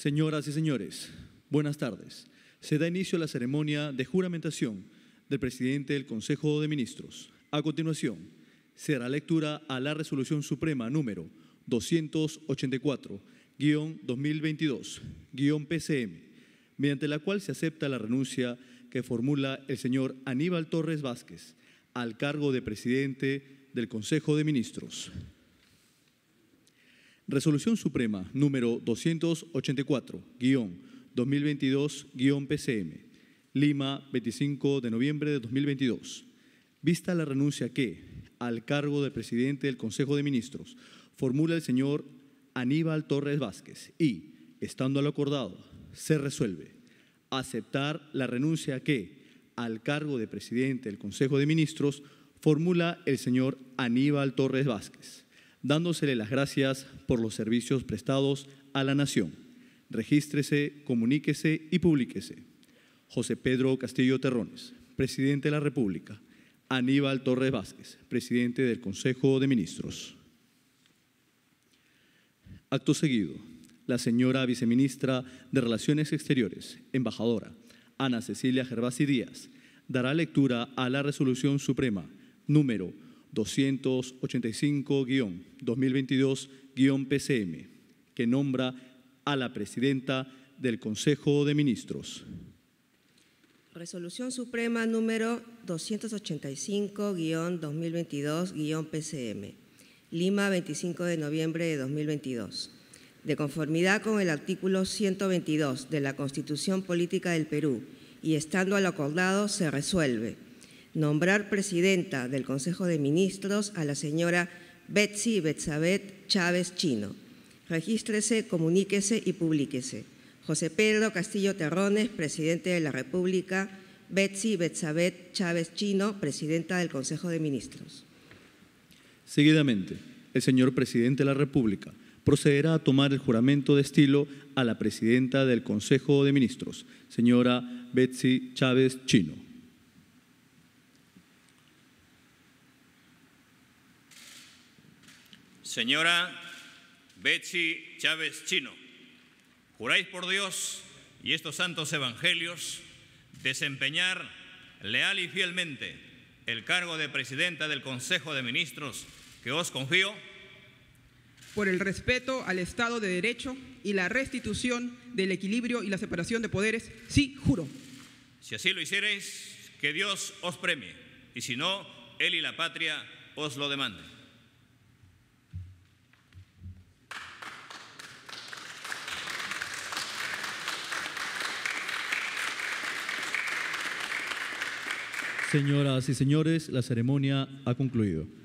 Señoras y señores, buenas tardes. Se da inicio a la ceremonia de juramentación del presidente del Consejo de Ministros. A continuación, será lectura a la resolución suprema número 284-2022-PCM, mediante la cual se acepta la renuncia que formula el señor Aníbal Torres Vázquez al cargo de presidente del Consejo de Ministros. Resolución Suprema número 284-2022-PCM, Lima, 25 de noviembre de 2022. Vista la renuncia que, al cargo de presidente del Consejo de Ministros, formula el señor Aníbal Torres Vázquez y, estando a lo acordado, se resuelve aceptar la renuncia que, al cargo de presidente del Consejo de Ministros, formula el señor Aníbal Torres Vázquez dándosele las gracias por los servicios prestados a la nación. Regístrese, comuníquese y publíquese. José Pedro Castillo Terrones, presidente de la República. Aníbal Torres Vázquez, presidente del Consejo de Ministros. Acto seguido, la señora viceministra de Relaciones Exteriores, embajadora Ana Cecilia Gervasi Díaz, dará lectura a la resolución suprema número 285-2022-PCM, que nombra a la presidenta del Consejo de Ministros. Resolución Suprema número 285-2022-PCM, Lima, 25 de noviembre de 2022. De conformidad con el artículo 122 de la Constitución Política del Perú y estando al acordado, se resuelve nombrar presidenta del Consejo de Ministros a la señora Betsy Betzabet Chávez Chino. Regístrese, comuníquese y publíquese. José Pedro Castillo Terrones, presidente de la República. Betsy Betzabet Chávez Chino, presidenta del Consejo de Ministros. Seguidamente, el señor presidente de la República procederá a tomar el juramento de estilo a la presidenta del Consejo de Ministros, señora Betsy Chávez Chino. señora Betsy Chávez Chino, juráis por Dios y estos santos evangelios desempeñar leal y fielmente el cargo de presidenta del Consejo de Ministros que os confío. Por el respeto al Estado de Derecho y la restitución del equilibrio y la separación de poderes, sí, juro. Si así lo hiciereis, que Dios os premie, y si no, Él y la patria os lo demanden. Señoras y señores, la ceremonia ha concluido.